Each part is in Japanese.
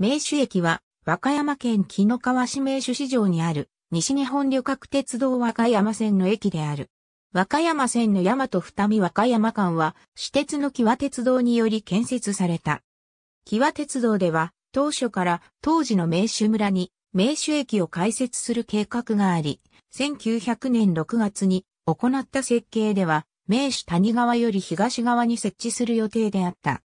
名手駅は、和歌山県紀の川市名手市場にある、西日本旅客鉄道和歌山線の駅である。和歌山線の大和二見和歌山間は、私鉄の木和鉄道により建設された。木和鉄道では、当初から当時の名手村に名手駅を開設する計画があり、1900年6月に行った設計では、名手谷川より東側に設置する予定であった。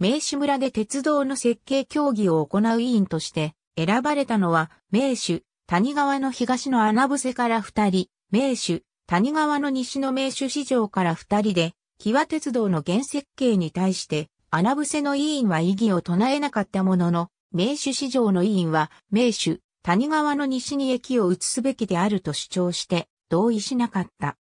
名手村で鉄道の設計協議を行う委員として選ばれたのは、名手、谷川の東の穴伏せから二人、名手、谷川の西の名手市場から二人で、木和鉄道の原設計に対して、穴伏せの委員は異議を唱えなかったものの、名手市場の委員は、名手、谷川の西に駅を移すべきであると主張して、同意しなかった。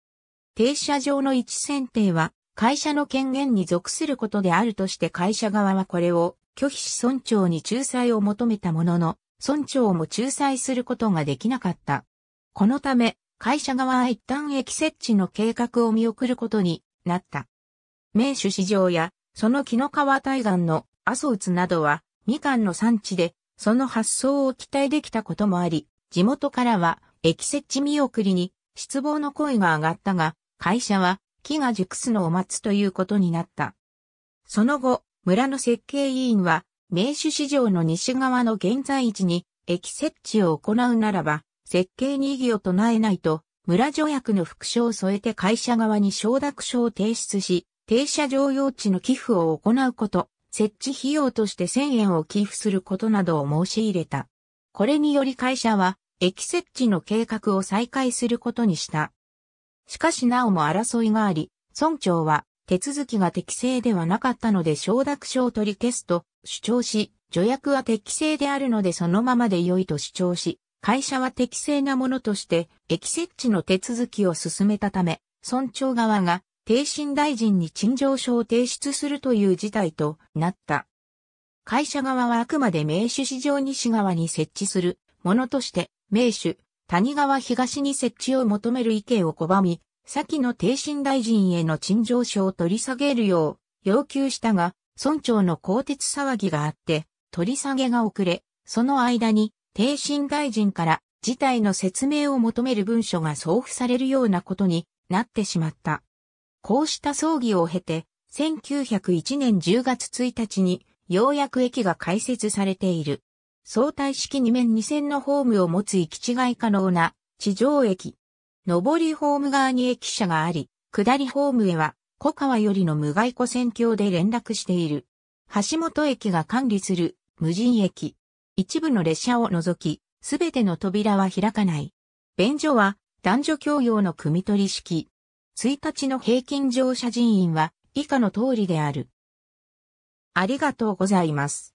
停車場の位置選定は、会社の権限に属することであるとして会社側はこれを拒否し村長に仲裁を求めたものの、村長も仲裁することができなかった。このため、会社側は一旦駅設置の計画を見送ることになった。名手市場や、その木の川対岸の阿蘇津などは、みかんの産地で、その発想を期待できたこともあり、地元からは、駅設置見送りに失望の声が上がったが、会社は木が熟すのを待つということになった。その後、村の設計委員は、名手市場の西側の現在地に駅設置を行うならば、設計に異議を唱えないと、村条約の副書を添えて会社側に承諾書を提出し、停車場用地の寄付を行うこと、設置費用として1000円を寄付することなどを申し入れた。これにより会社は、駅設置の計画を再開することにした。しかしなおも争いがあり、村長は手続きが適正ではなかったので承諾書を取り消すと主張し、助役は適正であるのでそのままで良いと主張し、会社は適正なものとして、駅設置の手続きを進めたため、村長側が、定身大臣に陳情書を提出するという事態となった。会社側はあくまで名手市場西側に設置するものとして、名手、谷川東に設置を求める意見を拒み、先の停身大臣への陳情書を取り下げるよう要求したが、村長の更迭騒ぎがあって、取り下げが遅れ、その間に、停心大臣から事態の説明を求める文書が送付されるようなことになってしまった。こうした葬儀を経て、1901年10月1日にようやく駅が開設されている。相対式2面2線のホームを持つ行き違い可能な地上駅。上りホーム側に駅舎があり、下りホームへは、小川よりの無外湖線橋で連絡している。橋本駅が管理する無人駅。一部の列車を除き、すべての扉は開かない。便所は男女共用の組取り式。1日の平均乗車人員は以下の通りである。ありがとうございます。